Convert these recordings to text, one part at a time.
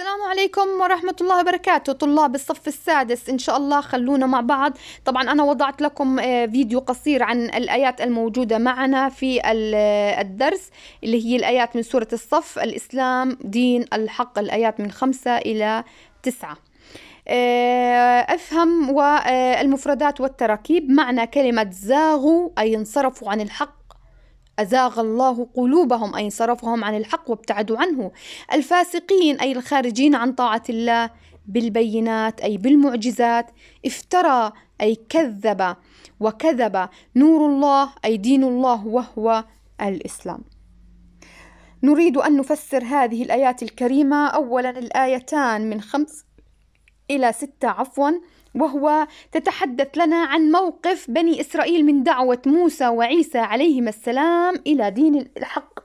السلام عليكم ورحمة الله وبركاته طلاب الصف السادس إن شاء الله خلونا مع بعض طبعا أنا وضعت لكم آه، فيديو قصير عن الآيات الموجودة معنا في آه، الدرس اللي هي الآيات من سورة الصف الإسلام دين الحق الآيات من خمسة إلى تسعة آه، أفهم والمفردات والتراكيب معنى كلمة زاغوا أي انصرفوا عن الحق أزاغ الله قلوبهم أي صرفهم عن الحق وابتعدوا عنه الفاسقين أي الخارجين عن طاعة الله بالبينات أي بالمعجزات افترى أي كذب وكذب نور الله أي دين الله وهو الإسلام نريد أن نفسر هذه الآيات الكريمة أولا الآيتان من خمس إلى ستة عفواً وهو تتحدث لنا عن موقف بني إسرائيل من دعوة موسى وعيسى عليهما السلام إلى دين الحق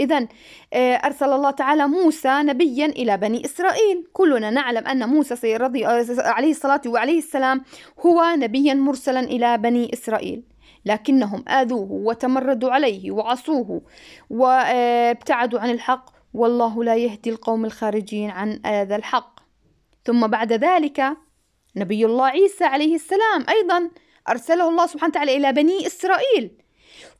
إذا آه، أرسل الله تعالى موسى نبيا إلى بني إسرائيل كلنا نعلم أن موسى رضي آه، عليه الصلاة وعليه السلام هو نبيا مرسلا إلى بني إسرائيل لكنهم آذوه وتمردوا عليه وعصوه وابتعدوا عن الحق والله لا يهدي القوم الخارجين عن هذا الحق ثم بعد ذلك نبي الله عيسى عليه السلام أيضا أرسله الله سبحانه وتعالى إلى بني إسرائيل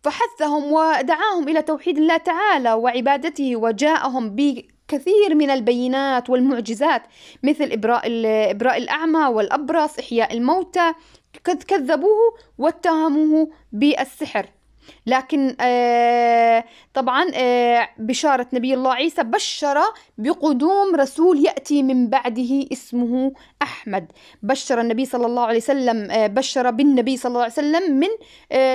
فحثهم ودعاهم إلى توحيد الله تعالى وعبادته وجاءهم بكثير من البينات والمعجزات مثل إبراء, إبراء الأعمى والأبرص إحياء الموتى كذبوه واتهموه بالسحر لكن آه، طبعا آه، بشارة نبي الله عيسى بشر بقدوم رسول يأتي من بعده اسمه أحمد بشر النبي صلى الله عليه وسلم آه، بشر بالنبي صلى الله عليه وسلم من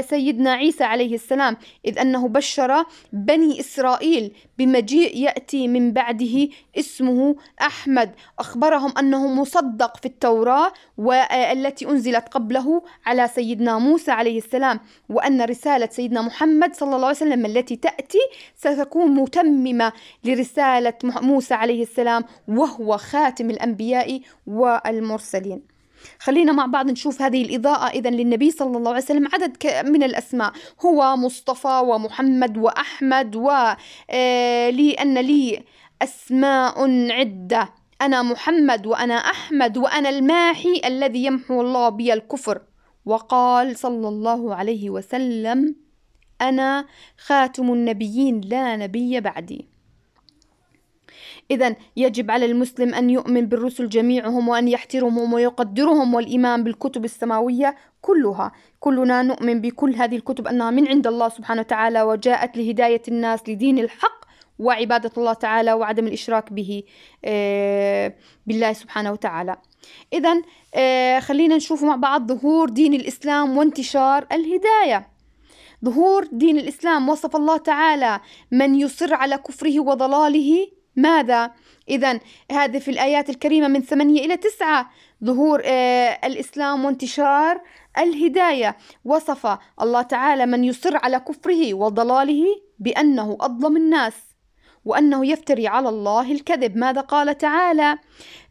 سيدنا عيسى عليه السلام إذ أنه بشر بني إسرائيل بمجيء يأتي من بعده اسمه أحمد أخبرهم أنه مصدق في التوراة والتي أنزلت قبله على سيدنا موسى عليه السلام وأن رسالة سيدنا سيدنا محمد صلى الله عليه وسلم التي تأتي ستكون متممة لرسالة موسى عليه السلام وهو خاتم الأنبياء والمرسلين خلينا مع بعض نشوف هذه الإضاءة إذا للنبي صلى الله عليه وسلم عدد من الأسماء هو مصطفى ومحمد وأحمد ولي آه، أن لي أسماء عدة أنا محمد وأنا أحمد وأنا الماحي الذي يمحو الله بي الكفر وقال صلى الله عليه وسلم أنا خاتم النبيين لا نبي بعدي إذا يجب على المسلم أن يؤمن بالرسل جميعهم وأن يحترمهم ويقدرهم والإيمان بالكتب السماوية كلها كلنا نؤمن بكل هذه الكتب أنها من عند الله سبحانه وتعالى وجاءت لهداية الناس لدين الحق وعبادة الله تعالى وعدم الإشراك به آه، بالله سبحانه وتعالى إذا آه، خلينا نشوف مع بعض ظهور دين الإسلام وانتشار الهداية ظهور دين الإسلام وصف الله تعالى من يصر على كفره وضلاله ماذا؟ إذا هذه في الآيات الكريمة من ثمانية إلى تسعة ظهور آه، الإسلام وانتشار الهداية وصف الله تعالى من يصر على كفره وضلاله بأنه أظلم الناس وأنه يفتري على الله الكذب ماذا قال تعالى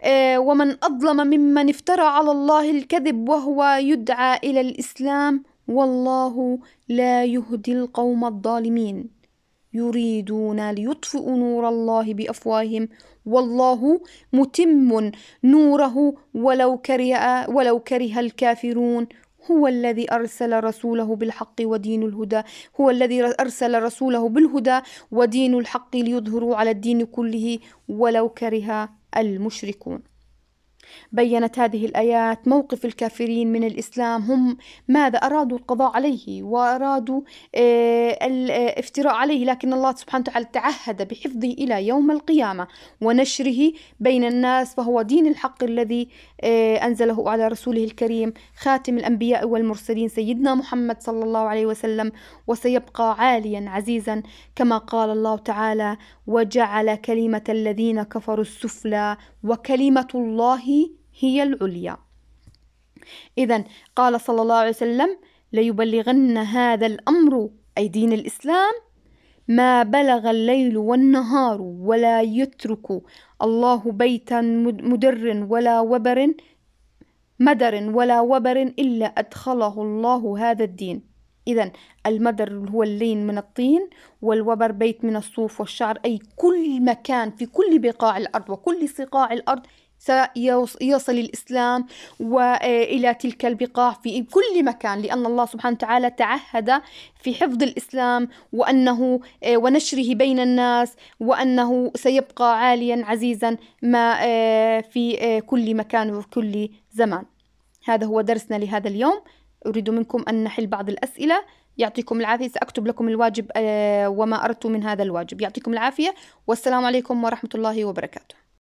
آه، ومن أظلم ممن افترى على الله الكذب وهو يدعى إلى الإسلام والله لا يهدي القوم الظالمين يريدون ليطفئوا نور الله بأفواههم والله متم نوره ولو كره ولو كره الكافرون هو الذي أرسل رسوله بالحق ودين الهدى هو الذي أرسل رسوله بالهدى ودين الحق ليظهروا على الدين كله ولو كره المشركون بينت هذه الآيات موقف الكافرين من الإسلام هم ماذا أرادوا القضاء عليه وأرادوا آه، الافتراء عليه لكن الله سبحانه وتعالى تعهد بحفظه إلى يوم القيامة ونشره بين الناس فهو دين الحق الذي آه، أنزله على رسوله الكريم خاتم الأنبياء والمرسلين سيدنا محمد صلى الله عليه وسلم وسيبقى عاليا عزيزا كما قال الله تعالى وجعل كلمة الذين كفروا السفلى وكلمة الله هي العليا إذا قال صلى الله عليه وسلم ليبلغن هذا الأمر أي دين الإسلام ما بلغ الليل والنهار ولا يترك الله بيتا مدر ولا وبر مدر ولا وبر إلا أدخله الله هذا الدين إذا المدر هو اللين من الطين والوبر بيت من الصوف والشعر أي كل مكان في كل بقاع الأرض وكل صقاع الأرض سيصل الإسلام وإلى آه، تلك البقاع في كل مكان لأن الله سبحانه وتعالى تعهد في حفظ الإسلام وأنه آه، ونشره بين الناس وأنه سيبقى عاليا عزيزا ما آه، في كل مكان وفي كل زمان هذا هو درسنا لهذا اليوم أريد منكم أن نحل بعض الأسئلة يعطيكم العافية سأكتب لكم الواجب وما أردت من هذا الواجب يعطيكم العافية والسلام عليكم ورحمة الله وبركاته